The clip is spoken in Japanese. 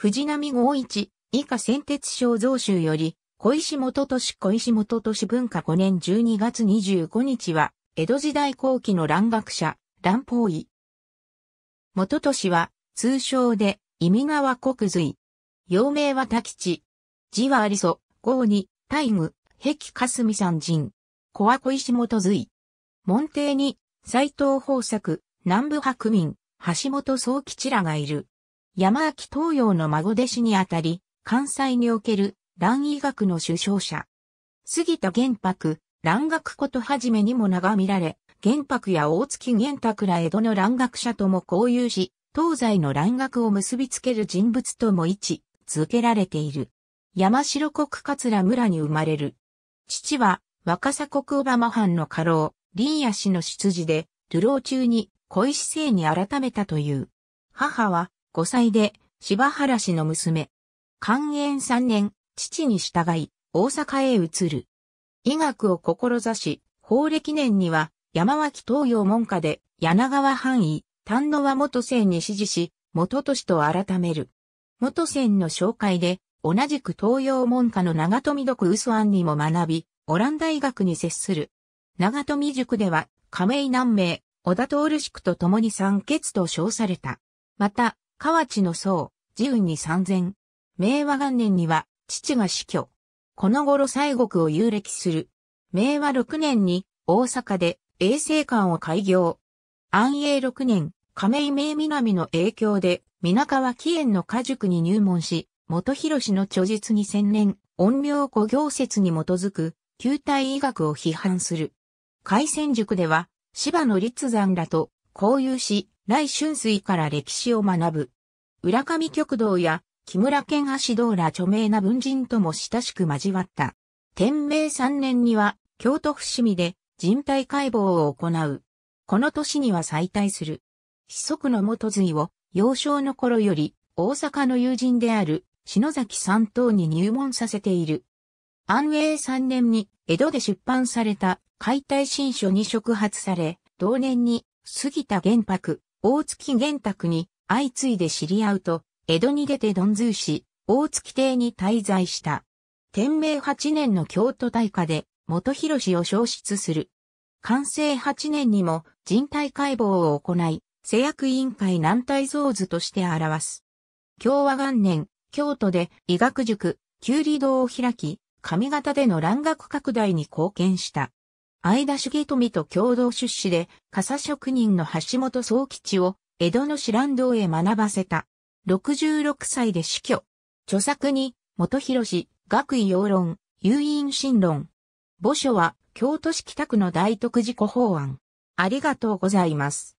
藤波五一、以下先鉄省増州より、小石元都市小石元都市文化5年12月25日は、江戸時代後期の蘭学者、蘭方医。元都市は、通称で、意味川国髄。陽明は多吉。字はありそ、豪に、大具、壁霞山み三人。子は小石元髄。門弟に、斎藤豊作、南部白民、橋本宗吉らがいる。山脇東洋の孫弟子にあたり、関西における蘭医学の首相者。杉田玄白、蘭学ことはじめにもが見られ、玄白や大月玄拓ら江戸の蘭学者とも交友し、東西の蘭学を結びつける人物とも位置続けられている。山城国桂村に生まれる。父は若狭国小浜藩の家老、林野氏の出自で、流浪中に恋姿勢に改めたという。母は5歳で、柴原氏の娘。寛延3年、父に従い、大阪へ移る。医学を志し、法暦年には、山脇東洋門下で、柳川範囲、丹野は元仙に指示し、元都市と改める。元仙の紹介で、同じく東洋門下の長富独嘘案にも学び、オランダ医学に接する。長富塾では、亀井南明、小田徹宿と共に三欠と称された。また、河内の僧、自運に参戦。明和元年には、父が死去。この頃西国を遊歴する。明和六年に、大阪で、衛生館を開業。安永六年、亀井明南の影響で、皆川紀園の家塾に入門し、元広氏の著述に専念、音名古行説に基づく、旧体医学を批判する。海鮮塾では、芝野立山らと交友し、来春水から歴史を学ぶ。浦上極道や木村健足道ら著名な文人とも親しく交わった。天明三年には京都伏見で人体解剖を行う。この年には再退する。子息の元髄を幼少の頃より大阪の友人である篠崎三等に入門させている。安永三年に江戸で出版された解体新書に触発され、同年に杉田玄白、大月玄卓に相次いで知り合うと、江戸に出てドンズーし、大月邸に滞在した。天明8年の京都大火で、元広氏を消失する。完成8年にも人体解剖を行い、瀬薬委員会軟体像図として表す。京和元年、京都で医学塾、九里堂を開き、上方での蘭学拡大に貢献した。相田重富と共同出資で、傘職人の橋本総吉を、江戸の知覧堂へ学ばせた。66歳で死去。著作に、元広学位要論、有因新論。墓所は、京都市北区の大徳寺古法案。ありがとうございます。